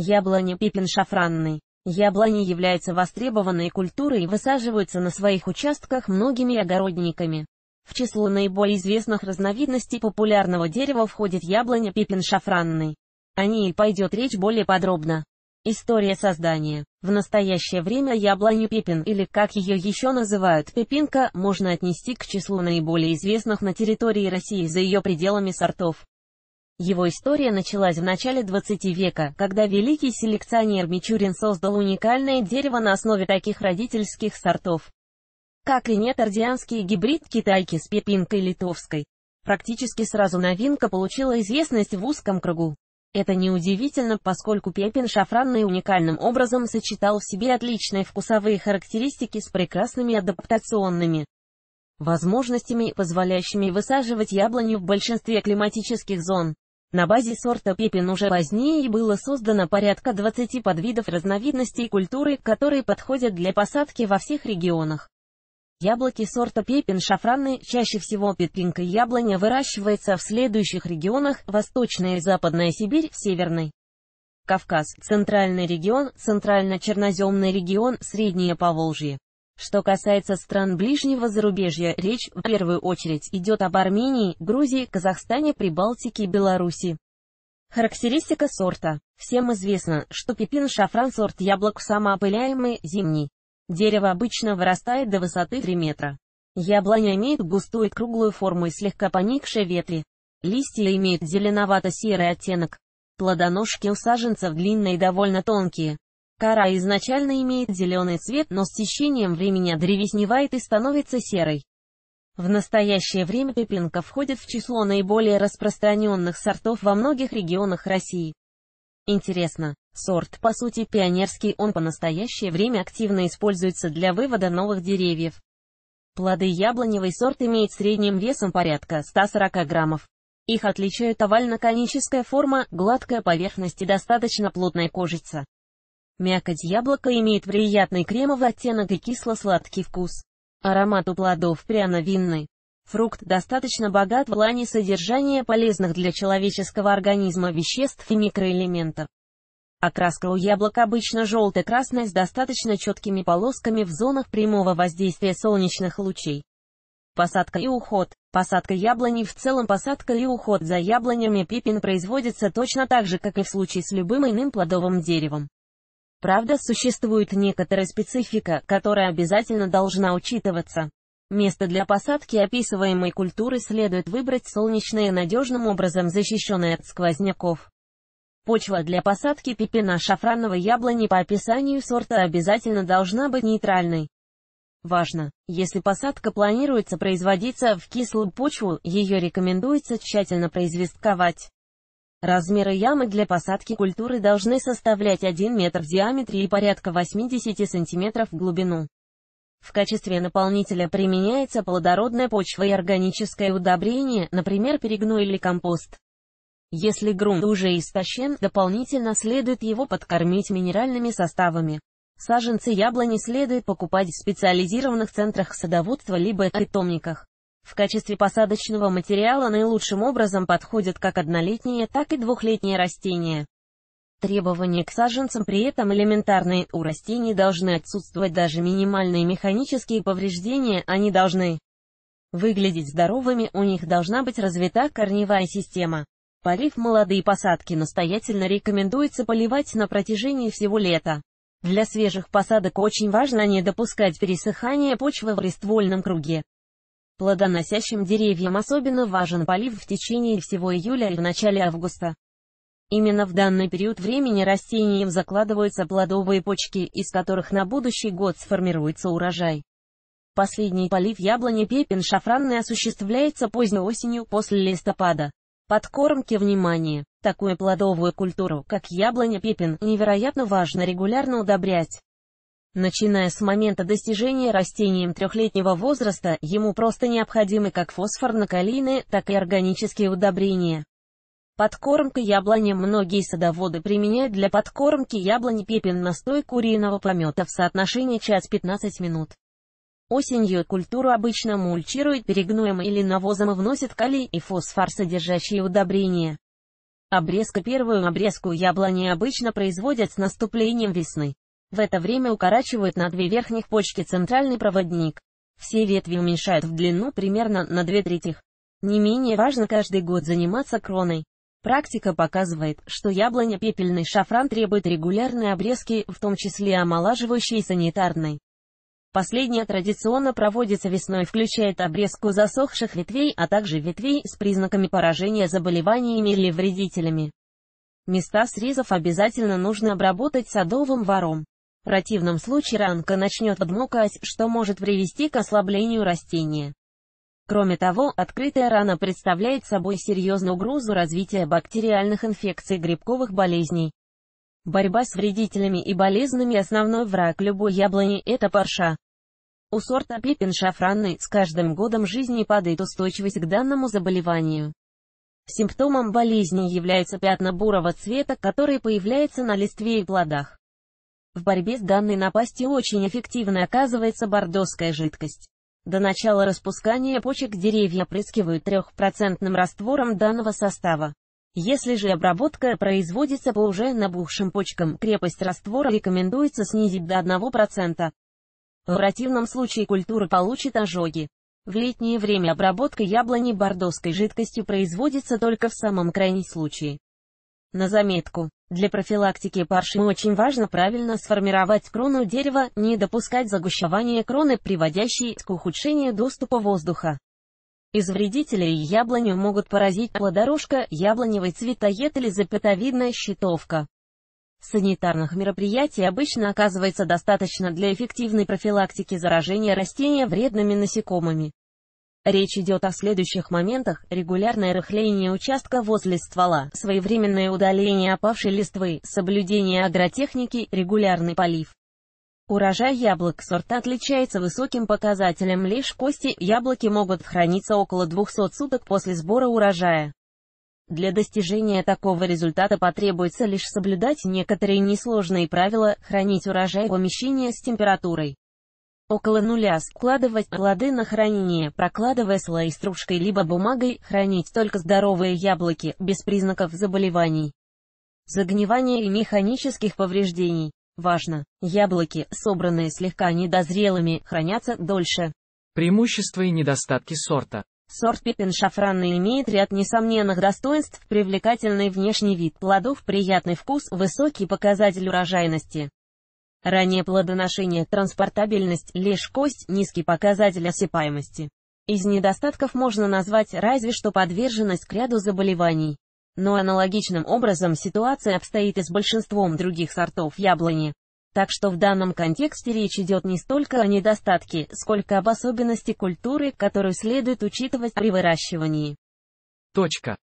Яблони пипин шафранный. Яблони являются востребованной культурой и высаживаются на своих участках многими огородниками. В число наиболее известных разновидностей популярного дерева входит яблоня пипин шафранный. О ней пойдет речь более подробно. История создания. В настоящее время яблоню пипин, или как ее еще называют пипинка, можно отнести к числу наиболее известных на территории России за ее пределами сортов. Его история началась в начале 20 века, когда великий селекционер Мичурин создал уникальное дерево на основе таких родительских сортов, как линетардианский гибрид китайки с пепинкой литовской. Практически сразу новинка получила известность в узком кругу. Это неудивительно, поскольку пепин шафранный уникальным образом сочетал в себе отличные вкусовые характеристики с прекрасными адаптационными возможностями, позволяющими высаживать яблоню в большинстве климатических зон. На базе сорта пепин уже позднее было создано порядка 20 подвидов разновидностей культуры, которые подходят для посадки во всех регионах. Яблоки сорта пепин шафранны, чаще всего пепинка яблоня выращивается в следующих регионах – Восточная и Западная Сибирь, Северный. Кавказ, Центральный регион, Центрально-Черноземный регион, Среднее Поволжье. Что касается стран ближнего зарубежья, речь в первую очередь идет об Армении, Грузии, Казахстане, Прибалтике и Беларуси. Характеристика сорта. Всем известно, что пепин шафран сорт яблок самоопыляемый, зимний. Дерево обычно вырастает до высоты 3 метра. Яблоня имеет густую круглую форму и слегка поникшие ветви. Листья имеют зеленовато-серый оттенок. Плодоножки у саженцев длинные и довольно тонкие. Кора изначально имеет зеленый цвет, но с течением времени древесневает и становится серой. В настоящее время пепинка входит в число наиболее распространенных сортов во многих регионах России. Интересно, сорт по сути пионерский, он по настоящее время активно используется для вывода новых деревьев. Плоды яблоневый сорт имеет средним весом порядка 140 граммов. Их отличает овально-коническая форма, гладкая поверхность и достаточно плотная кожица. Мякоть яблока имеет приятный кремовый оттенок и кисло-сладкий вкус. Аромат у плодов пряновинный. Фрукт достаточно богат в плане содержания полезных для человеческого организма веществ и микроэлементов. Окраска у яблок обычно желто-красная с достаточно четкими полосками в зонах прямого воздействия солнечных лучей. Посадка и уход. Посадка яблони в целом посадка и уход за яблонями пипин производится точно так же, как и в случае с любым иным плодовым деревом. Правда, существует некоторая специфика, которая обязательно должна учитываться. Место для посадки описываемой культуры следует выбрать солнечное и надежным образом защищенное от сквозняков. Почва для посадки пепена шафрановой яблони по описанию сорта обязательно должна быть нейтральной. Важно, если посадка планируется производиться в кислую почву, ее рекомендуется тщательно произвестковать. Размеры ямы для посадки культуры должны составлять 1 метр в диаметре и порядка 80 сантиметров в глубину. В качестве наполнителя применяется плодородная почва и органическое удобрение, например перегной или компост. Если грунт уже истощен, дополнительно следует его подкормить минеральными составами. Саженцы яблони следует покупать в специализированных центрах садоводства либо питомниках. В качестве посадочного материала наилучшим образом подходят как однолетние, так и двухлетние растения. Требования к саженцам при этом элементарные, у растений должны отсутствовать даже минимальные механические повреждения, они должны выглядеть здоровыми, у них должна быть развита корневая система. Полив молодые посадки настоятельно рекомендуется поливать на протяжении всего лета. Для свежих посадок очень важно не допускать пересыхания почвы в раствольном круге. Плодоносящим деревьям особенно важен полив в течение всего июля и в начале августа. Именно в данный период времени растениям закладываются плодовые почки, из которых на будущий год сформируется урожай. Последний полив яблони пепин шафранный осуществляется поздней осенью после листопада. Подкормки Внимание! Такую плодовую культуру, как яблоня пепин, невероятно важно регулярно удобрять. Начиная с момента достижения растением трехлетнего возраста, ему просто необходимы как фосфорно-калийные, так и органические удобрения. Подкормка яблони многие садоводы применяют для подкормки яблони пепин настой куриного помета в соотношении час 15 минут. Осенью культуру обычно мульчируют перегноем или навозом и вносят калий и фосфор содержащие удобрения. Обрезка Первую обрезку яблони обычно производят с наступлением весны. В это время укорачивают на две верхних почки центральный проводник. Все ветви уменьшают в длину примерно на две трети. Не менее важно каждый год заниматься кроной. Практика показывает, что яблоня пепельный шафран требует регулярной обрезки, в том числе омолаживающей и санитарной. Последняя традиционно проводится весной, включает обрезку засохших ветвей, а также ветвей с признаками поражения заболеваниями или вредителями. Места срезов обязательно нужно обработать садовым вором. В противном случае ранка начнет обмокать, что может привести к ослаблению растения. Кроме того, открытая рана представляет собой серьезную угрозу развития бактериальных инфекций грибковых болезней. Борьба с вредителями и болезнями основной враг любой яблони – это парша. У сорта пепен шафранный с каждым годом жизни падает устойчивость к данному заболеванию. Симптомом болезни являются пятна бурого цвета, которые появляются на листве и плодах. В борьбе с данной напастью очень эффективно оказывается бордоская жидкость. До начала распускания почек деревья опрыскивают трехпроцентным раствором данного состава. Если же обработка производится по уже набухшим почкам, крепость раствора рекомендуется снизить до 1%. В противном случае культура получит ожоги. В летнее время обработка яблони бордоской жидкостью производится только в самом крайнем случае. На заметку. Для профилактики парши очень важно правильно сформировать крону дерева, не допускать загущевания кроны, приводящей к ухудшению доступа воздуха. Из вредителей яблоню могут поразить плодорожка, яблоневый цветоед или запятовидная щитовка. Санитарных мероприятий обычно оказывается достаточно для эффективной профилактики заражения растения вредными насекомыми. Речь идет о следующих моментах – регулярное рыхление участка возле ствола, своевременное удаление опавшей листвы, соблюдение агротехники, регулярный полив. Урожай яблок сорта отличается высоким показателем лишь кости, яблоки могут храниться около 200 суток после сбора урожая. Для достижения такого результата потребуется лишь соблюдать некоторые несложные правила, хранить урожай в помещении с температурой около нуля складывать плоды на хранение, прокладывая слои стружкой либо бумагой, хранить только здоровые яблоки, без признаков заболеваний, загнивания и механических повреждений. Важно, яблоки, собранные слегка недозрелыми, хранятся дольше. Преимущества и недостатки сорта. Сорт пепен шафранный имеет ряд несомненных достоинств, привлекательный внешний вид плодов, приятный вкус, высокий показатель урожайности. Ранее плодоношение, транспортабельность, лишь кость, низкий показатель осыпаемости. Из недостатков можно назвать разве что подверженность к ряду заболеваний. Но аналогичным образом ситуация обстоит и с большинством других сортов яблони. Так что в данном контексте речь идет не столько о недостатке, сколько об особенности культуры, которую следует учитывать при выращивании. Точка.